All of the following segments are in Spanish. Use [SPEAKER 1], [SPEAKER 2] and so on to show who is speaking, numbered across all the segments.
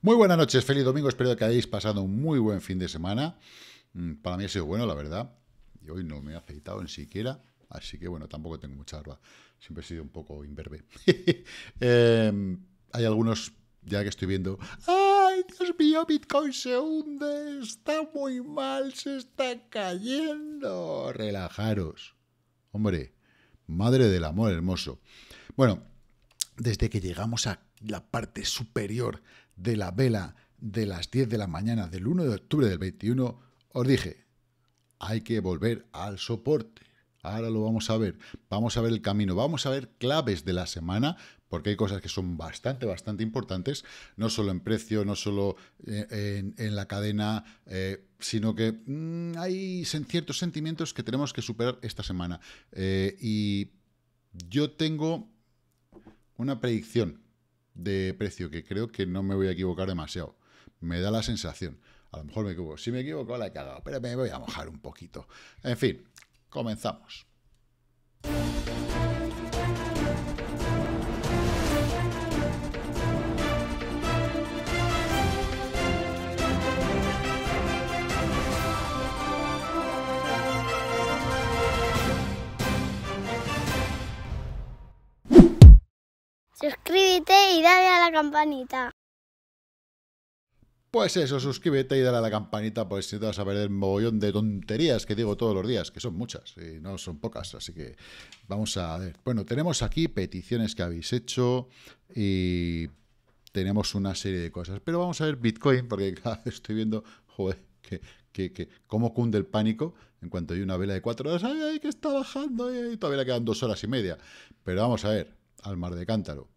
[SPEAKER 1] Muy buenas noches, feliz domingo, espero que hayáis pasado un muy buen fin de semana. Mm, para mí ha sido bueno, la verdad. Y hoy no me he aceitado ni siquiera, así que bueno, tampoco tengo mucha barba. Siempre he sido un poco imberbe. Em, hay algunos, ya que estoy viendo, ¡ay, Dios mío, Bitcoin se hunde! Está muy mal, se está cayendo. Relajaros. Hombre, madre del amor hermoso. Bueno, desde que llegamos a la parte superior de la vela de las 10 de la mañana del 1 de octubre del 21, os dije, hay que volver al soporte. Ahora lo vamos a ver. Vamos a ver el camino, vamos a ver claves de la semana, porque hay cosas que son bastante, bastante importantes, no solo en precio, no solo eh, en, la cadena, eh, sino que mm, hay ciertos sentimientos que tenemos que superar esta semana. Eh, y yo tengo una predicción de precio, que creo que no me voy a equivocar demasiado. Me da la sensación. A lo mejor me equivoco. Si me equivoco, la he cagado, pero me voy a mojar un poquito. En fin, comenzamos. y dale a la campanita. Pues eso, suscríbete y dale a la campanita, pues si te vas a perder el mogollón de tonterías que digo todos los días, que son muchas y no son pocas, así que vamos a ver. Bueno, tenemos aquí peticiones que habéis hecho y tenemos una serie de cosas, pero vamos a ver Bitcoin, porque cada estoy viendo, que, cómo cunde el pánico en cuanto hay una vela de cuatro horas, ¡ay, ay que está bajando! y todavía quedan dos horas y media. Pero vamos a ver, al mar de cántaro.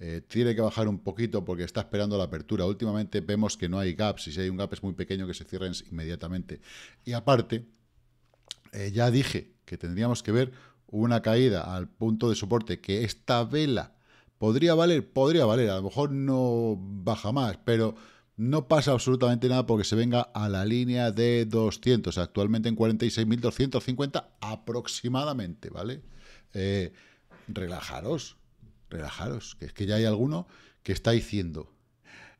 [SPEAKER 1] Eh, tiene que bajar un poquito porque está esperando la apertura. Últimamente vemos que no hay gaps y si hay un gap es muy pequeño que se cierren inmediatamente. Y aparte, eh, ya dije que tendríamos que ver una caída al punto de soporte que esta vela podría valer, podría valer, a lo mejor no baja más, pero no pasa absolutamente nada porque se venga a la línea de 200, actualmente en 46.250 aproximadamente, ¿vale? Eh, relajaros, relajaros, que es que ya hay alguno que está diciendo,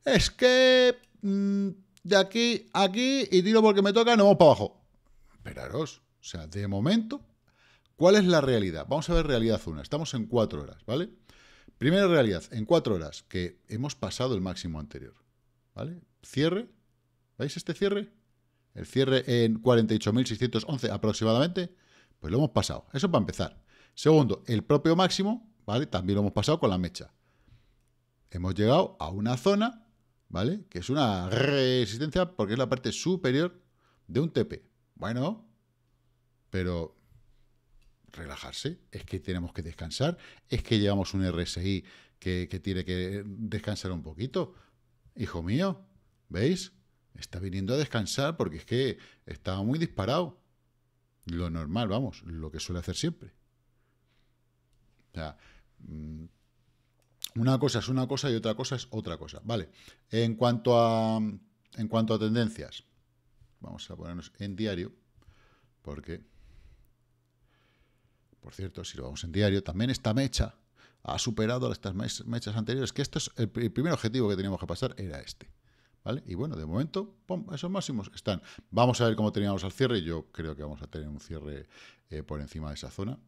[SPEAKER 1] es que mm, de aquí aquí y tiro porque me toca, no vamos para abajo. Esperaros, o sea, de momento, ¿cuál es la realidad? Vamos a ver realidad una, estamos en cuatro horas, ¿vale? Primera realidad, en cuatro horas, que hemos pasado el máximo anterior, ¿vale? Cierre, ¿veis este cierre? El cierre en 48.611 aproximadamente, pues lo hemos pasado, eso para empezar. Segundo, el propio máximo, también lo hemos pasado con la mecha. Hemos llegado a una zona, ¿vale? Que es una resistencia porque es la parte superior de un TP. Bueno, pero relajarse, es que tenemos que descansar, es que llevamos un RSI que, tiene que descansar un poquito. Hijo mío, ¿veis? Está viniendo a descansar porque es que estaba muy disparado. Lo normal, vamos, lo que suele hacer siempre. O sea, Mm, una cosa es una cosa y otra cosa es otra cosa. Vale, en cuanto a, en cuanto a tendencias, vamos a ponernos en diario, porque, por cierto, si lo vamos en diario, también esta mecha ha superado estas mechas anteriores, que esto es el, primer objetivo que teníamos que pasar, era este. ¿Vale? Y bueno, de momento, esos máximos están. Vamos a ver cómo teníamos al cierre. Yo creo que vamos a tener un cierre eh, por encima de esa zona.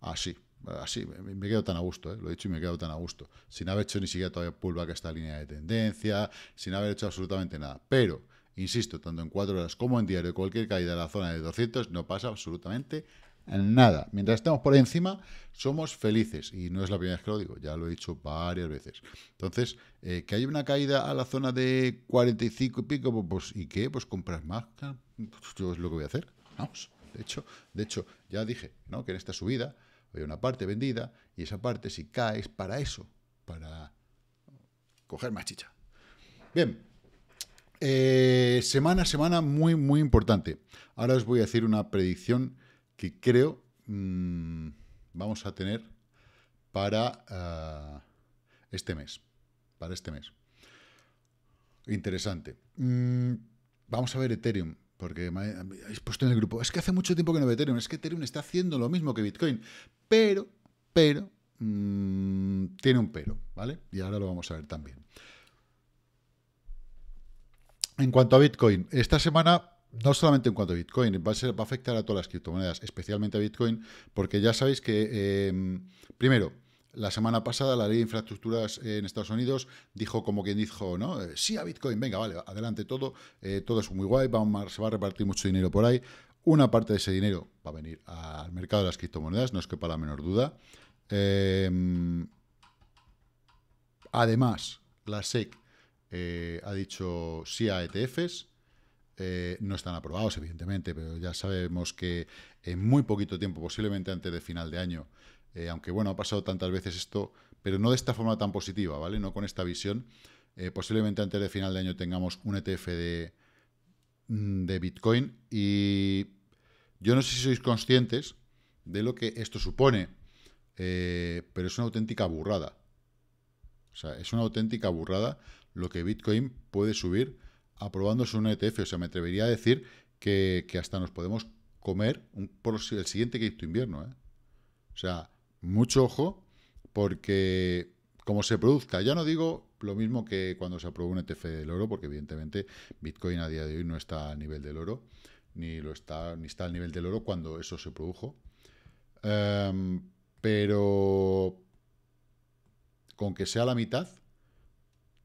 [SPEAKER 1] Así, Así, me, quedo tan a gusto, eh, lo he dicho y me quedo tan a gusto. Sin haber hecho ni siquiera todavía pullback esta línea de tendencia, sin haber hecho absolutamente nada. Pero, insisto, tanto en cuatro horas como en diario, cualquier caída a la zona de 200 no pasa absolutamente nada. Mientras estemos por encima, somos felices. Y no es la primera vez que lo digo, ya lo he dicho varias veces. Entonces, eh, que hay una caída a la zona de 45 y pico, pues, pues ¿y qué? Pues comprar más. Pues yo es lo que voy a hacer. Vamos. De hecho, de hecho, ya dije, ¿no? Que en esta subida hay una parte vendida y esa parte, si cae, es para eso, para coger más chicha. Bien, eh, semana a semana muy, muy importante. Ahora os voy a decir una predicción que creo mm, vamos a tener para eh, este mes. Para este mes. Interesante. Mm, vamos a ver Ethereum. Porque me habéis puesto en el grupo, es que hace mucho tiempo que no veo Ethereum, es que Ethereum está haciendo lo mismo que Bitcoin, pero, pero, mm, tiene un pero, ¿vale? Y ahora lo vamos a ver también. En cuanto a Bitcoin, esta semana, no solamente en cuanto a Bitcoin, va a, afectar a todas las criptomonedas, especialmente a Bitcoin, porque ya sabéis que, eh, primero, la semana pasada la ley de infraestructuras eh, en Estados Unidos dijo como quien dijo, ¿no? Eh, sí a Bitcoin, venga, vale, adelante todo, eh, todo es muy guay, se va a repartir mucho dinero por ahí. Una parte de ese dinero va a venir al mercado de las criptomonedas, no es que para la menor duda. Em, además, la SEC ha dicho sí a ETFs. no están aprobados, evidentemente, pero ya sabemos que en muy poquito tiempo, posiblemente antes de final de año, eh, aunque bueno, ha pasado tantas veces esto, pero no de esta forma tan positiva, ¿vale? No con esta visión. Eh, posiblemente antes de final de año tengamos un ETF mm, de, Bitcoin y yo no sé si sois conscientes de lo que esto supone, eh, pero es una auténtica burrada. O sea, es una auténtica burrada lo que Bitcoin puede subir aprobándose un ETF. O sea, me atrevería a decir que, hasta nos podemos comer el siguiente cripto invierno. ¿eh? O sea, mucho ojo, porque como se produzca, ya no digo lo mismo que cuando se aprobó un ETF del oro, porque evidentemente Bitcoin a día de hoy no está al nivel del oro, ni lo está, ni está al nivel del oro cuando eso se produjo. Em, pero con que sea la mitad,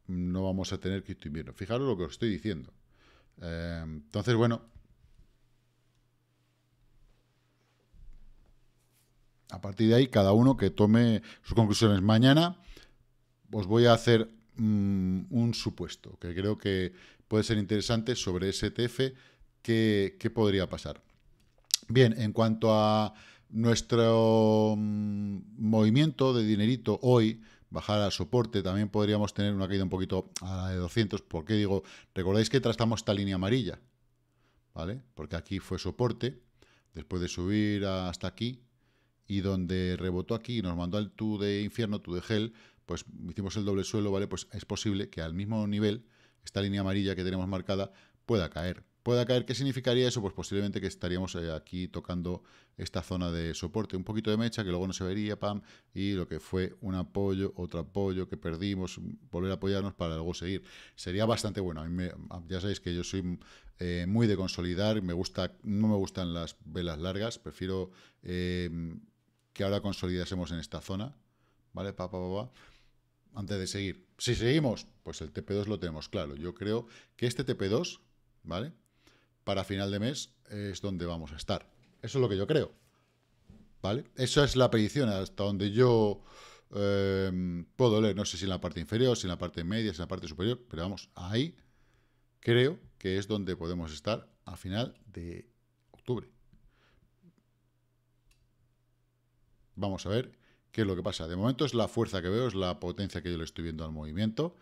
[SPEAKER 1] no vamos a tener que invierno. Fijaros lo que os estoy diciendo. Em, entonces, bueno, A partir de ahí, cada uno que tome sus conclusiones. Mañana os voy a hacer mm, un supuesto que creo que puede ser interesante sobre STF, qué, podría pasar. Bien, en cuanto a nuestro mm, movimiento de dinerito hoy, bajar al soporte, también podríamos tener una caída un poquito a la de 200, qué digo, recordáis que trastamos esta línea amarilla, ¿vale? Porque aquí fue soporte, después de subir hasta aquí, y donde rebotó aquí y nos mandó al tú de infierno, tú de gel, pues hicimos el doble suelo, ¿vale? Pues es posible que al mismo nivel, esta línea amarilla que tenemos marcada, pueda caer. Pueda caer, ¿qué significaría eso? Pues posiblemente que estaríamos eh, aquí tocando esta zona de soporte, un poquito de mecha que luego no se vería, pam, y lo que fue un apoyo, otro apoyo que perdimos, volver a apoyarnos para luego seguir. Sería bastante bueno. ya sabéis que yo soy eh, muy de consolidar, me gusta, no me gustan las velas largas, prefiero eh, que ahora consolidásemos en esta zona, ¿vale? Pa, Antes de seguir, si seguimos, pues el TP2 lo tenemos claro. Yo creo que este TP2, ¿vale? Para final de mes es donde vamos a estar. Eso es lo que yo creo, ¿vale? Esa es la predicción hasta donde yo eh, puedo leer. No sé si en la parte inferior, si en la parte media, si en la parte superior, pero vamos, ahí creo que es donde podemos estar a final de octubre. Vamos a ver qué es lo que pasa. De momento es la fuerza que veo, es la potencia que yo le estoy viendo al movimiento.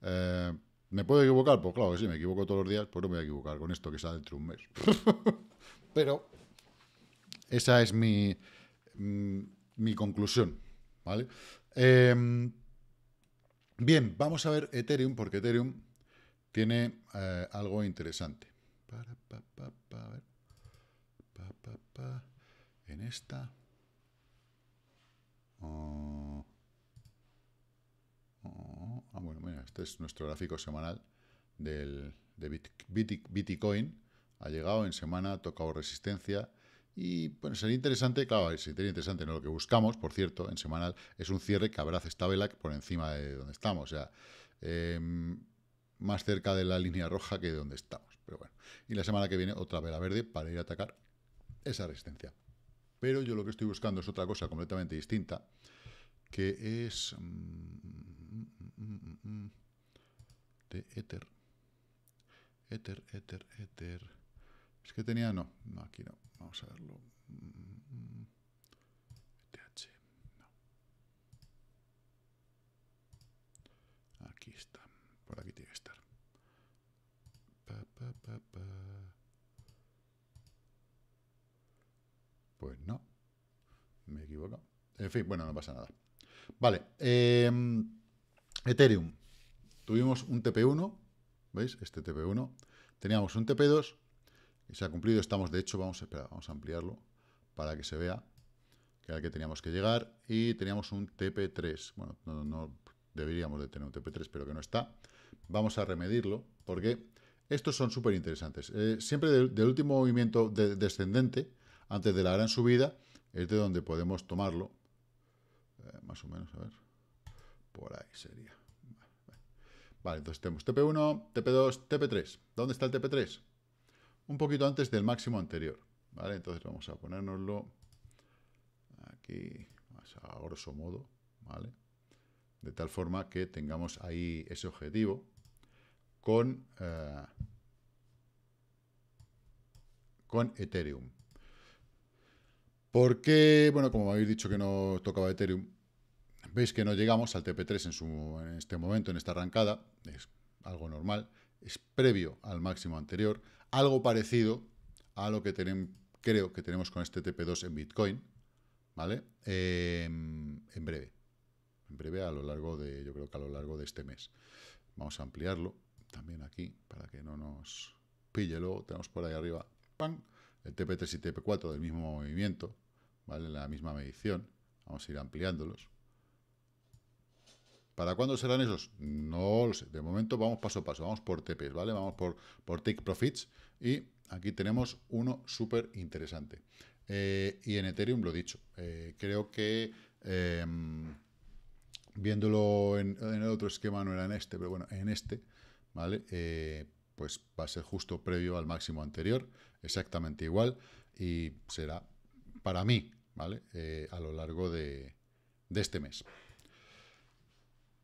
[SPEAKER 1] Eh, ¿Me puedo equivocar? Pues claro que sí, me equivoco todos los días, pero pues no me voy a equivocar con esto que sale dentro de un mes. Pero esa es mi, mm, mi conclusión, ¿vale? Em, bien, vamos a ver Ethereum, porque Ethereum tiene eh, algo interesante. En esta... Oh. Oh. Ah, bueno, este es nuestro gráfico semanal de Bitcoin. Ha llegado en semana, ha tocado resistencia. Y bueno, sería interesante, claro, sería interesante, ¿no? lo que buscamos, por cierto, en semanal, es un cierre que abrace esta vela por encima de donde estamos. O sea, em, más cerca de la línea roja que de donde estamos. Pero bueno, y la semana que viene otra vela verde para ir a atacar esa resistencia. Pero yo lo que estoy buscando es otra cosa completamente distinta, que es mm, mm, mm, de Ether. Ether, Ether, Ether. Es que tenía, no, aquí no. Vamos a verlo. ETH, no. Aquí está, por aquí tiene que estar. Pa, pa, pa, pa. Pues no, me equivoco En fin, bueno, no pasa nada. Vale, em, Ethereum. Tuvimos un TP1, ¿veis? Este TP1. Teníamos un TP2, y se ha cumplido, estamos, de hecho, vamos a esperar, vamos a ampliarlo para que se vea que era que teníamos que llegar, y teníamos un TP3, bueno, no, deberíamos de tener un TP3, pero que no está. Vamos a remedirlo, porque estos son súper interesantes. Eh, siempre del, último movimiento descendente, antes de la gran subida, es de donde podemos tomarlo. Eh, más o menos, a ver. Por ahí sería. Vale, entonces tenemos TP1, TP2, TP3. ¿Dónde está el TP3? Un poquito antes del máximo anterior. Vale, entonces vamos a ponernoslo aquí, más a grosso modo, ¿vale? De tal forma que tengamos ahí ese objetivo con, eh, con Ethereum, porque, bueno, como habéis dicho que no tocaba Ethereum, veis que no llegamos al TP3 en, su, en este momento, en esta arrancada, es algo normal, es previo al máximo anterior, algo parecido a lo que tenemos, creo que tenemos con este TP2 en Bitcoin, ¿vale? Em, en breve, en breve a lo largo de, yo creo que a lo largo de este mes. Vamos a ampliarlo también aquí para que no nos pille luego, tenemos por ahí arriba, ¡pam!, el TP3 y TP4 del mismo movimiento, ¿vale? La misma medición. Vamos a ir ampliándolos. ¿Para cuándo serán esos? No lo sé. De momento vamos paso a paso. Vamos por TPs, ¿vale? Vamos por, por Take Profits. Y aquí tenemos uno súper interesante. Eh, y en Ethereum lo dicho. Eh, creo que... Em, viéndolo en, en, el otro esquema, no era en este, pero bueno, en este, ¿vale? Eh, pues va a ser justo previo al máximo anterior, exactamente igual, y será para mí, ¿vale? Eh, a lo largo de, este mes.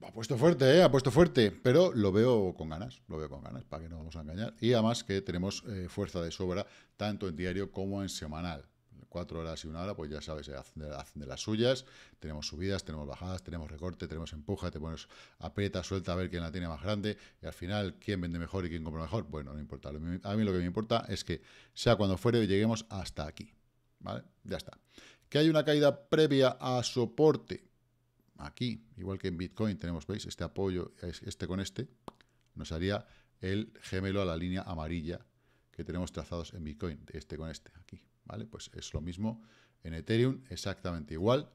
[SPEAKER 1] Ha puesto fuerte, Ha ¿eh? puesto fuerte, pero lo veo con ganas, lo veo con ganas, para que no vamos a engañar. Y además que tenemos eh, fuerza de sobra tanto en diario como en semanal cuatro horas y una hora, pues ya sabes, hacen de, las suyas. Tenemos subidas, tenemos bajadas, tenemos recorte, tenemos empuja, te pones aprieta, suelta a ver quién la tiene más grande y al final quién vende mejor y quién compra mejor. Bueno, no importa. A mí lo que me importa es que, sea cuando fuere, lleguemos hasta aquí. ¿Vale? Ya está. Que hay una caída previa a soporte. Aquí, igual que en Bitcoin, tenemos, ¿veis? Este apoyo, este con este, nos haría el gemelo a la línea amarilla que tenemos trazados en Bitcoin, este con este, aquí. ¿vale? Pues es lo mismo en Ethereum, exactamente igual,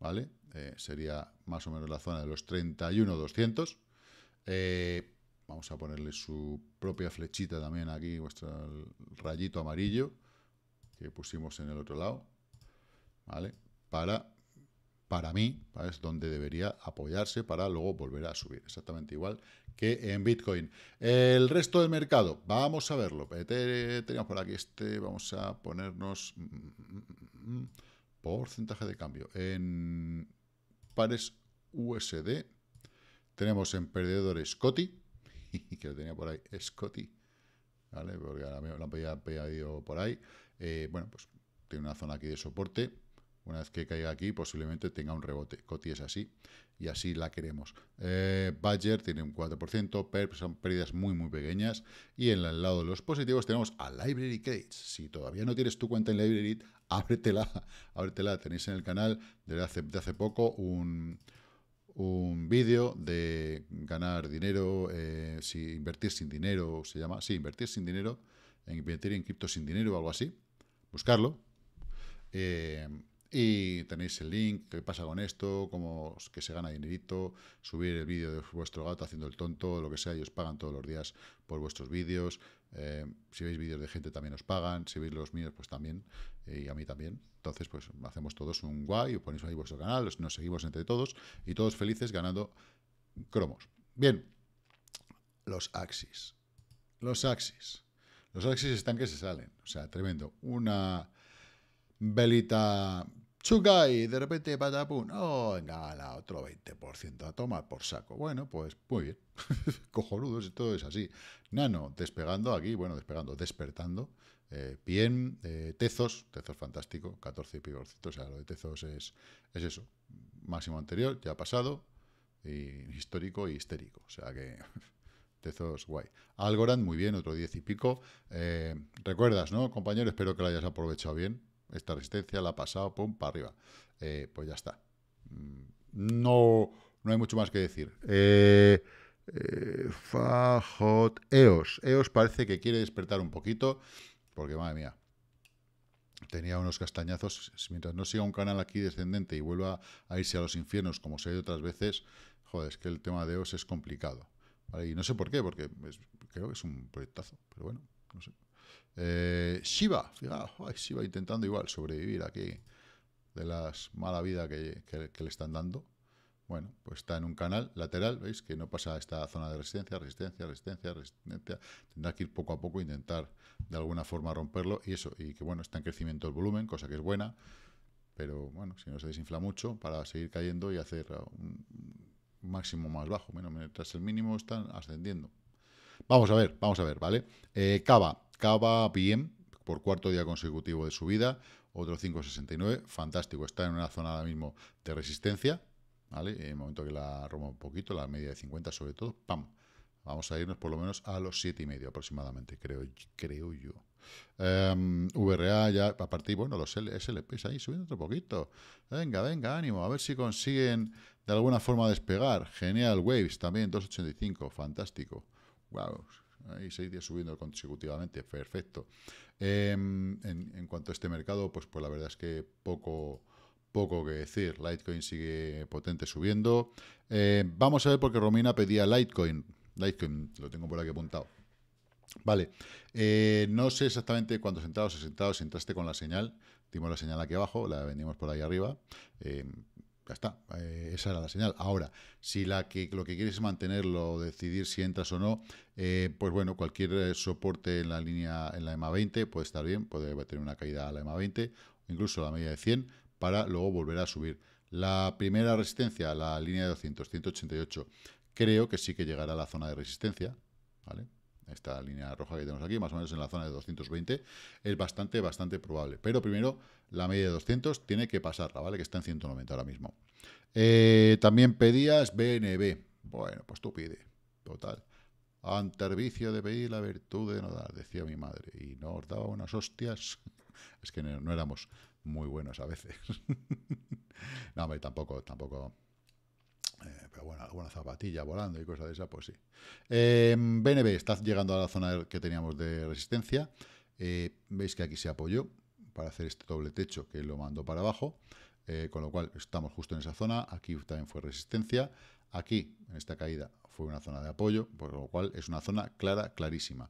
[SPEAKER 1] ¿vale? Eh, sería más o menos la zona de los 31,200. Eh, vamos a ponerle su propia flechita también aquí, vuestro rayito amarillo que pusimos en el otro lado, ¿vale? Para para mí, es donde debería apoyarse para luego volver a subir, exactamente igual que en Bitcoin. El resto del mercado, vamos a verlo. Eh, tenemos por aquí este, vamos a ponernos mm, mm, mm, porcentaje de cambio en pares USD. Tenemos en perdedores Scotty, que lo tenía por ahí, Scotty, ¿vale? Porque ahora me lo han pedido por ahí. Eh, bueno, pues tiene una zona aquí de soporte una vez que caiga aquí, posiblemente tenga un rebote. Coti es así y así la queremos. Eh, Badger tiene un 4%, PERP son pérdidas muy, muy pequeñas. Y en el lado de los positivos tenemos a Library Crates. Si todavía no tienes tu cuenta en Library, ábretela, ábretela. Tenéis en el canal hace, de hace poco un, vídeo de ganar dinero, eh, si invertir sin dinero, se llama, sí, invertir sin dinero, en invertir en cripto sin dinero o algo así, buscarlo. Eh, y tenéis el link, qué pasa con esto, cómo que se gana dinerito, subir el vídeo de vuestro gato haciendo el tonto, lo que sea, y os pagan todos los días por vuestros vídeos. Eh, si veis vídeos de gente también os pagan, si veis los míos pues también, y a mí también. Entonces pues hacemos todos un guay, ponéis ahí vuestro canal, nos seguimos entre todos, y todos felices ganando cromos. Bien, los Axis. Los Axis. Los Axis están que se salen, o sea, tremendo. Una velita chuca de repente patapum, oh, nada, otro 20%, a tomar por saco. Bueno, pues muy bien, cojonudos, y todo es así. Nano, despegando aquí, bueno, despegando, despertando. Eh, bien, eh, Tezos, Tezos fantástico, 14 y pico, o sea, lo de Tezos es, eso, máximo anterior, ya pasado, y histórico y histérico, o sea que Tezos guay. Algorand, muy bien, otro 10 y pico. Eh, recuerdas, ¿no, compañero? Espero que lo hayas aprovechado bien, esta resistencia la ha pasado, pum, para arriba. Eh, pues ya está. Mm, no, no hay mucho más que decir. Eh, eh, Fajot EOS. EOS parece que quiere despertar un poquito, porque madre mía, tenía unos castañazos. Mientras no siga un canal aquí descendente y vuelva a irse a los infiernos, como se ha ido otras veces, joder, es que el tema de EOS es complicado. Y no sé por qué, porque creo que es un proyectazo, pero bueno, no sé. Eh, Shiva, fijaos, ay, Shiva intentando igual sobrevivir aquí de las mala vida que, le están dando. Bueno, pues está en un canal lateral, ¿veis? Que no pasa a esta zona de resistencia, resistencia, resistencia, resistencia. Tendrá que ir poco a poco, intentar de alguna forma romperlo y eso. Y que bueno, está en crecimiento el volumen, cosa que es buena. Pero bueno, si no se desinfla mucho para seguir cayendo y hacer un máximo más bajo. menos mientras el mínimo están ascendiendo. Vamos a ver, vamos a ver, ¿vale? Cava, eh, Cava bien por cuarto día consecutivo de subida, otro 5,69, fantástico, está en una zona ahora mismo de resistencia, ¿vale? En el momento que la romo un poquito, la media de 50 sobre todo, ¡pam! Vamos a irnos por lo menos a los y medio aproximadamente, creo, creo yo. Em, VRA ya a partir, bueno, los SLPs ahí subiendo otro poquito. Venga, venga, ánimo, a ver si consiguen de alguna forma despegar. Genial, Waves también, 2,85, fantástico. Wow, y seis días subiendo consecutivamente, perfecto. Em, en, cuanto a este mercado, pues, pues la verdad es que poco, poco que decir. Litecoin sigue potente subiendo. Em, vamos a ver porque Romina pedía Litecoin. Litecoin, lo tengo por aquí apuntado. Vale, eh, no sé exactamente cuántos sentados, sentados, centavos entraste con la señal. Dimos la señal aquí abajo, la vendimos por ahí arriba. Em, está, eh, esa era la señal. Ahora, si lo que quieres es mantenerlo, decidir si entras o no, eh, pues bueno, cualquier eh, soporte en la línea, en la EMA 20 puede estar bien, puede tener una caída a la EMA 20, incluso a la media de 100, para luego volver a subir. La primera resistencia, la línea de 200, 188, creo que sí que llegará a la zona de resistencia, ¿vale? esta línea roja que tenemos aquí, más o menos en la zona de 220, es bastante, bastante probable. Pero primero, la media de 200 tiene que pasarla, ¿vale? Que está en 190 ahora mismo. Eh, también pedías BNB. Bueno, pues tú pide, total. Ante vicio de pedir la virtud de no dar, decía mi madre. Y os daba unas hostias. es que no, no éramos muy buenos a veces. no, hombre, tampoco, tampoco eh, pero bueno, alguna zapatilla volando y cosas de esa, pues sí. Em, BNB está llegando a la zona que teníamos de resistencia. Eh, veis que aquí se apoyó para hacer este doble techo que lo mandó para abajo. Eh, con lo cual estamos justo en esa zona. Aquí también fue resistencia. Aquí, en esta caída, fue una zona de apoyo, por lo cual es una zona clara, clarísima.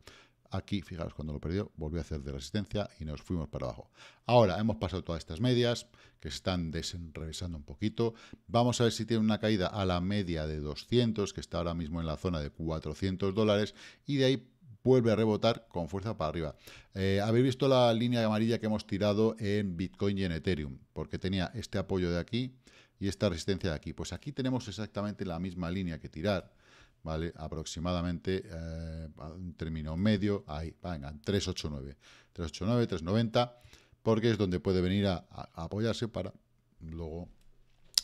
[SPEAKER 1] Aquí, fijaros, cuando lo perdió, volvió a hacer de resistencia y nos fuimos para abajo. Ahora, hemos pasado todas estas medias, que están desenrevesando un poquito. Vamos a ver si tiene una caída a la media de 200, que está ahora mismo en la zona de 400 dólares, y de ahí vuelve a rebotar con fuerza para arriba. Eh, Habéis visto la línea amarilla que hemos tirado en Bitcoin y en Ethereum, porque tenía este apoyo de aquí y esta resistencia de aquí. Pues aquí tenemos exactamente la misma línea que tirar ¿vale? Aproximadamente eh, un término medio, ahí, venga, 389, 389, 390, porque es donde puede venir a, apoyarse para luego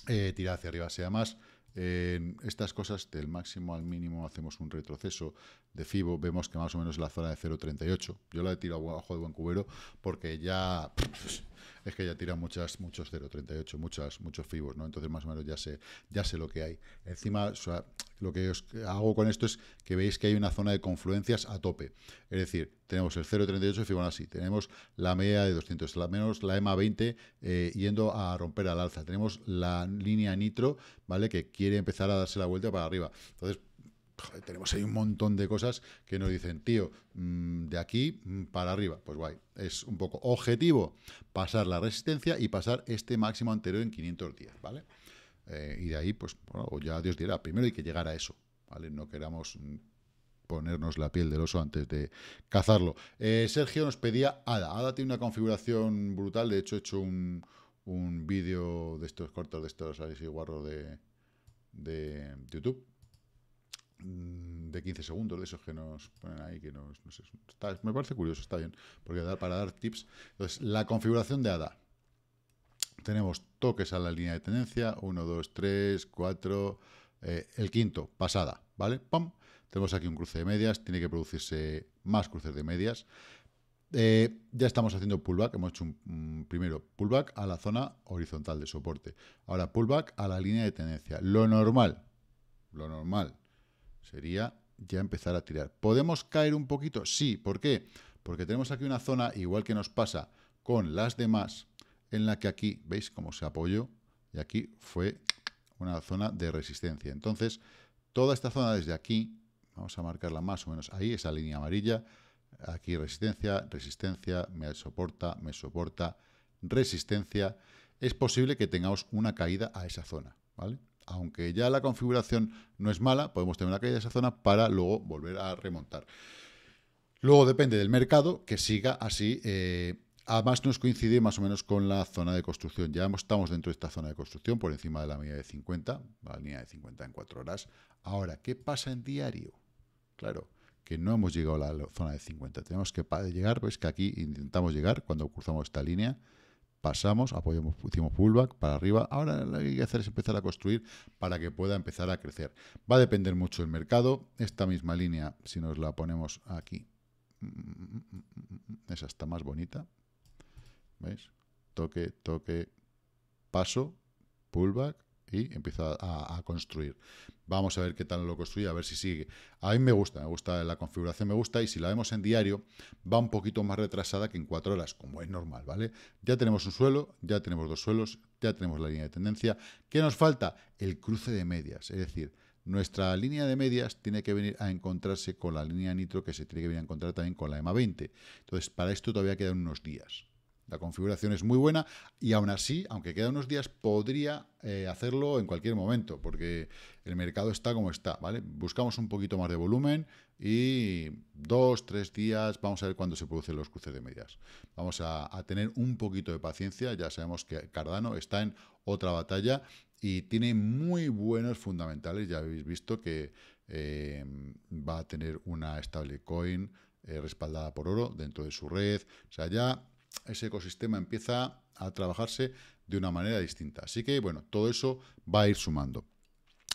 [SPEAKER 1] eh, tirar hacia arriba. sea más. en estas cosas del máximo al mínimo hacemos un retroceso de FIBO, vemos que más o menos la zona de 0.38, yo la he tirado abajo de buen cubero porque ya es que ya tiran muchas, muchos 0.38, muchas, muchos fibos, ¿no? Entonces más o menos ya sé, ya sé lo que hay. Encima, lo que os hago con esto es que veis que hay una zona de confluencias a tope. Es decir, tenemos el 0.38 de así tenemos la media de 200, la menos la EMA 20 eh, yendo a romper al alza, tenemos la línea nitro, ¿vale? Que quiere empezar a darse la vuelta para arriba. Entonces, tenemos ahí un montón de cosas que nos dicen, tío, mm, de aquí mm, para arriba, pues guay, es un poco objetivo pasar la resistencia y pasar este máximo anterior en 510, ¿vale? Eh, y de ahí, pues bueno, ya Dios dirá, primero hay que llegar a eso, ¿vale? No queramos mm, ponernos la piel del oso antes de cazarlo. Eh, Sergio nos pedía Ada. Ada tiene una configuración brutal, de hecho he hecho un, un vídeo de estos cortos, de estos y Guarro de, de YouTube Mm, de 15 segundos, de esos que nos ponen ahí, que nos, me parece curioso, está bien, porque para dar tips. Entonces, la configuración de ADA. Tenemos toques a la línea de tendencia, 1, 2, 3, 4, el quinto, pasada, ¿vale? ¡Pam! Tenemos aquí un cruce de medias, tiene que producirse más cruces de medias. Eh, ya estamos haciendo pullback, hemos hecho un, primero pullback a la zona horizontal de soporte, ahora pullback a la línea de tendencia. Lo normal, lo normal, sería ya empezar a tirar. ¿Podemos caer un poquito? Sí, ¿por qué? Porque tenemos aquí una zona, igual que nos pasa con las demás, en la que aquí, ¿veis cómo se apoyó? Y aquí fue una zona de resistencia. Entonces, toda esta zona desde aquí, vamos a marcarla más o menos ahí, esa línea amarilla, aquí resistencia, resistencia, me soporta, me soporta, resistencia, es posible que tengamos una caída a esa zona, ¿vale? aunque ya la configuración no es mala, podemos tener una caída de esa zona para luego volver a remontar. Luego depende del mercado que siga así. Eh, además nos coincide más o menos con la zona de construcción. Ya estamos dentro de esta zona de construcción por encima de la media de 50, la línea de 50 en 4 horas. Ahora, ¿qué pasa en diario? Claro, que no hemos llegado a la zona de 50. Tenemos que llegar, pues que aquí intentamos llegar cuando cruzamos esta línea pasamos, apoyamos, hicimos pullback para arriba. Ahora lo que hay que hacer es empezar a construir para que pueda empezar a crecer. Va a depender mucho el mercado. Esta misma línea, si nos la ponemos aquí, esa está más bonita. ¿Veis? Toque, toque, paso, pullback y empieza a, a construir. Vamos a ver qué tal lo construye, a ver si sigue. A mí me gusta, me gusta la configuración, me gusta. Y si la vemos en diario, va un poquito más retrasada que en cuatro horas, como es normal, ¿vale? Ya tenemos un suelo, ya tenemos dos suelos, ya tenemos la línea de tendencia. ¿Qué nos falta? El cruce de medias. Es decir, nuestra línea de medias tiene que venir a encontrarse con la línea nitro que se tiene que venir a encontrar también con la EMA 20. Entonces, para esto todavía quedan unos días. La configuración es muy buena y aún así, aunque queda unos días, podría eh, hacerlo en cualquier momento, porque el mercado está como está, ¿vale? Buscamos un poquito más de volumen y dos, tres días, vamos a ver cuándo se producen los cruces de medias. Vamos a, tener un poquito de paciencia, ya sabemos que Cardano está en otra batalla y tiene muy buenos fundamentales, ya habéis visto que eh, va a tener una stablecoin eh, respaldada por oro dentro de su red, o sea, ya ese ecosistema empieza a trabajarse de una manera distinta. Así que, bueno, todo eso va a ir sumando.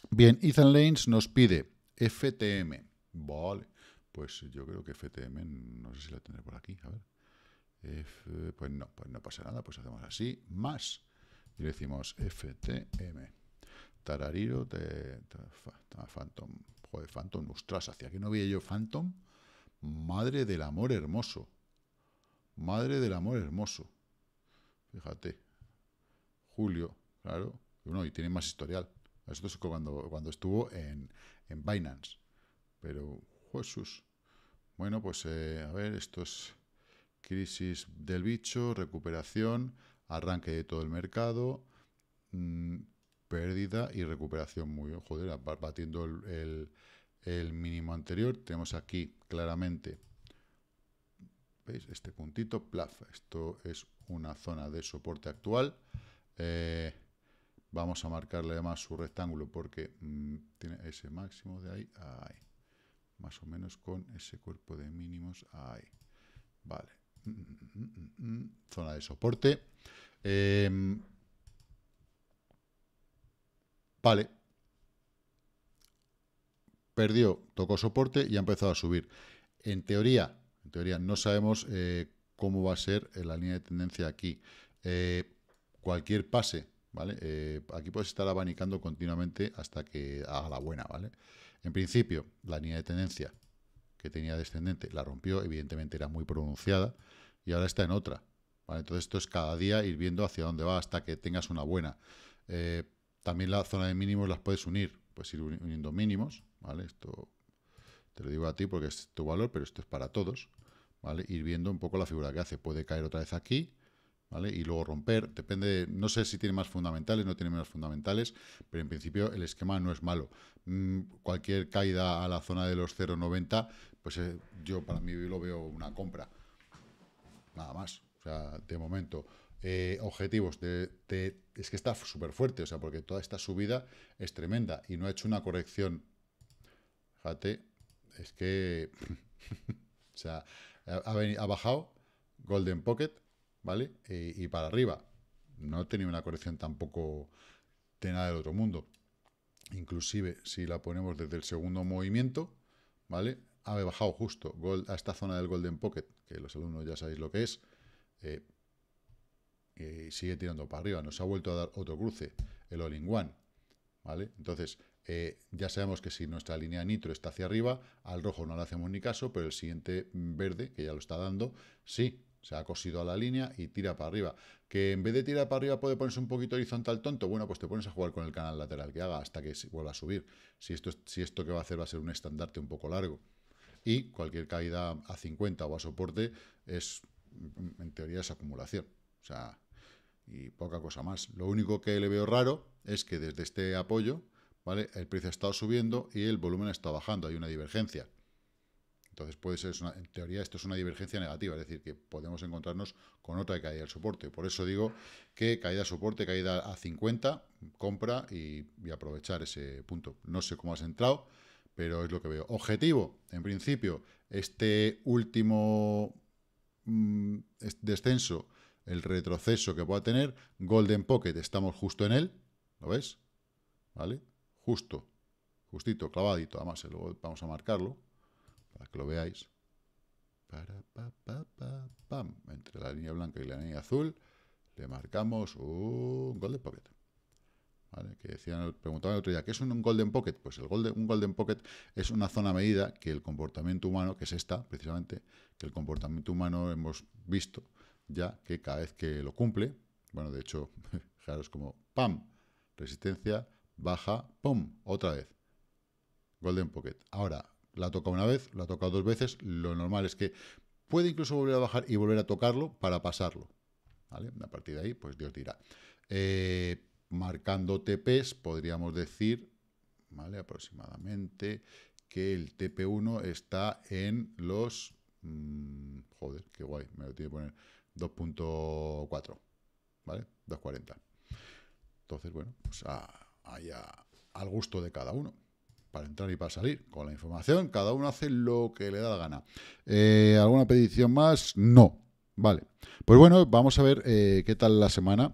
[SPEAKER 1] Bien, Ethan Lanes nos pide FTM. Vale, pues yo creo que FTM, no sé si la tendré por aquí, a ver. pues no, pues no pasa nada, pues hacemos así, más. Y le decimos FTM. Tarariro, de, Phantom. Joder, Phantom, ostras, hacia aquí no veía yo Phantom. Madre del amor hermoso. Madre del amor hermoso. Fíjate. Julio, claro. Bueno, y tiene más historial. Esto es cuando, cuando estuvo en, Binance. Pero, Jesús. Bueno, pues eh, a ver, esto es crisis del bicho, recuperación, arranque de todo el mercado, mm, pérdida y recuperación muy bien. Joder, batiendo el mínimo anterior, tenemos aquí claramente este puntito, plaf. Esto es una zona de soporte actual. Eh, vamos a marcarle además su rectángulo porque mm, tiene ese máximo de ahí ahí. Más o menos con ese cuerpo de mínimos ahí. Vale. Mm, mm, zona de soporte. Em, vale. Perdió, tocó soporte y ha empezado a subir. En teoría, en teoría, no sabemos eh, cómo va a ser eh, la línea de tendencia aquí. Eh, cualquier pase, ¿vale? aquí puedes estar abanicando continuamente hasta que haga la buena, ¿vale? En principio, la línea de tendencia que tenía descendente la rompió, evidentemente era muy pronunciada, y ahora está en otra. Entonces, esto es cada día ir viendo hacia dónde va hasta que tengas una buena. también la zona de mínimos las puedes unir, puedes ir uniendo mínimos, ¿vale? Esto te lo digo a ti porque es tu valor, pero esto es para todos. ¿vale? Ir viendo un poco la figura que hace. Puede caer otra vez aquí, ¿vale? Y luego romper. Depende, no sé si tiene más fundamentales, no tiene menos fundamentales, pero en principio el esquema no es malo. Mm, cualquier caída a la zona de los 0,90, pues eh, yo para mí lo veo una compra. Nada más. O sea, de momento. Eh, objetivos, es que está súper fuerte, o sea, porque toda esta subida es tremenda y no ha hecho una corrección. Fíjate, es que, o sea, ha, bajado Golden Pocket, ¿vale? Y, para arriba. No ha tenido una corrección tampoco de nada del otro mundo. Inclusive, si la ponemos desde el segundo movimiento, ¿vale? Ha bajado justo a esta zona del Golden Pocket, que los alumnos ya sabéis lo que es. Eh, y sigue tirando para arriba. Nos ha vuelto a dar otro cruce, el All-in-One. ¿Vale? Entonces, eh, ya sabemos que si nuestra línea nitro está hacia arriba, al rojo no le hacemos ni caso, pero el siguiente verde, que ya lo está dando, sí, se ha cosido a la línea y tira para arriba. Que en vez de tirar para arriba puede ponerse un poquito horizontal tonto, bueno, pues te pones a jugar con el canal lateral que haga hasta que vuelva a subir. Si esto, si esto que va a hacer va a ser un estandarte un poco largo. Y cualquier caída a 50 o a soporte es, en teoría, es acumulación. O sea, y poca cosa más. Lo único que le veo raro es que desde este apoyo, ¿vale? El precio ha estado subiendo y el volumen ha estado bajando, hay una divergencia. Entonces puede ser, en teoría, esto es una divergencia negativa, es decir, que podemos encontrarnos con otra caída del soporte. Por eso digo que caída soporte, caída a 50, compra y, y aprovechar ese punto. No sé cómo has entrado, pero es lo que veo. Objetivo, en principio, este último mm, descenso el retroceso que pueda tener. Golden Pocket, estamos justo en él, ¿lo ves? ¿Vale? Justo, justito, clavadito, además, eh, luego vamos a marcarlo, para que lo veáis. Para, pa, pa, pa, pam. Entre la línea blanca y la línea azul, le marcamos un Golden Pocket. ¿Vale? Que decían, preguntaban el otro día, ¿qué es un Golden Pocket? Pues el un Golden Pocket es una zona medida que el comportamiento humano, que es esta precisamente, que el comportamiento humano hemos visto ya que cada vez que lo cumple, bueno, de hecho, fijaros como ¡pam! Resistencia, baja, ¡pum! Otra vez. Golden Pocket. Ahora, la ha tocado una vez, la ha tocado dos veces, lo normal es que puede incluso volver a bajar y volver a tocarlo para pasarlo. ¿Vale? A partir de ahí, pues Dios dirá. Eh, marcando TPs, podríamos decir, ¿vale? Aproximadamente que el TP1 está en los... Mm, joder, qué guay, me lo tiene que poner 2.4, ¿vale? 2.40. Entonces, bueno, pues a al gusto de cada uno, para entrar y para salir. Con la información, cada uno hace lo que le da la gana. Eh, ¿Alguna petición más? No. Vale. Pues bueno, vamos a ver eh, qué tal la semana.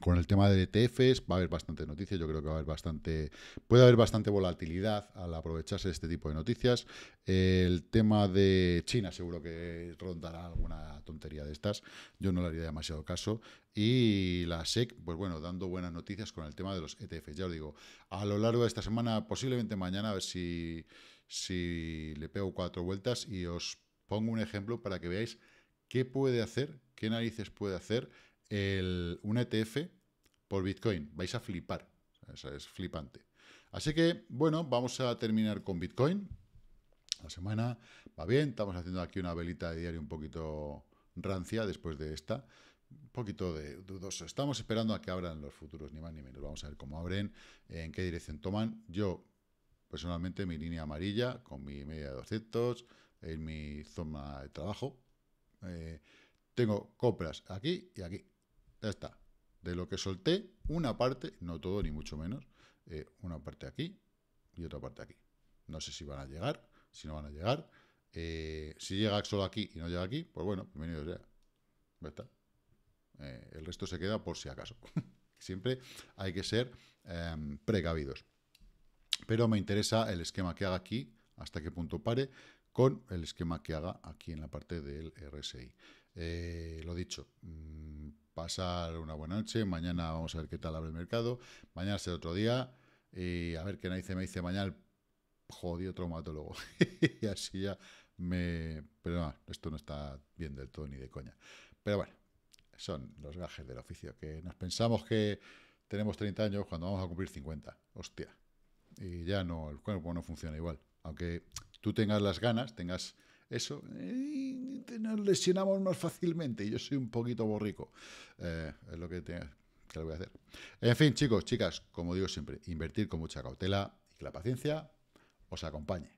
[SPEAKER 1] Con el tema de ETFs va a haber bastante noticias, yo creo que va a haber bastante, puede haber bastante volatilidad al aprovecharse de este tipo de noticias. El tema de China seguro que rondará alguna tontería de estas, yo no le haría demasiado caso. Y la SEC, pues bueno, dando buenas noticias con el tema de los ETFs. Ya os digo, a lo largo de esta semana, posiblemente mañana, a ver si, si le pego cuatro vueltas y os pongo un ejemplo para que veáis qué puede hacer, qué narices puede hacer el, un ETF por Bitcoin. Vais a flipar. es flipante. Así que, bueno, vamos a terminar con Bitcoin. La semana va bien. Estamos haciendo aquí una velita de diario un poquito rancia después de esta. Un poquito de dudoso. Estamos esperando a que abran los futuros, ni más ni menos. Vamos a ver cómo abren, en qué dirección toman. Yo, personalmente, mi línea amarilla con mi media de 200 en mi zona de trabajo. Eh, tengo compras aquí y aquí. Ya está. De lo que solté, una parte, no todo ni mucho menos, eh, una parte aquí y otra parte aquí. No sé si van a llegar, si no van a llegar. Eh, si llega solo aquí y no llega aquí, pues bueno, bienvenido Ya eh, el resto se queda por si acaso. Siempre hay que ser em, precavidos. Pero me interesa el esquema que haga aquí, hasta qué punto pare, con el esquema que haga aquí en la parte del RSI. lo dicho, mm, pasar una buena noche. Mañana vamos a ver qué tal abre el mercado. Mañana será otro día. Y a ver qué nadie me dice mañana el jodido traumatólogo. y así ya me... Pero no, esto no está bien del todo ni de coña. Pero bueno, son los gajes del oficio. Que nos pensamos que tenemos 30 años cuando vamos a cumplir 50. Hostia. Y ya no, el cuerpo no funciona igual. Aunque tú tengas las ganas, tengas eso, nos lesionamos más fácilmente. Y yo soy un poquito borrico. Eh, es lo que, te, lo voy a hacer. En fin, chicos, chicas, como digo siempre, invertir con mucha cautela y que la paciencia os acompañe.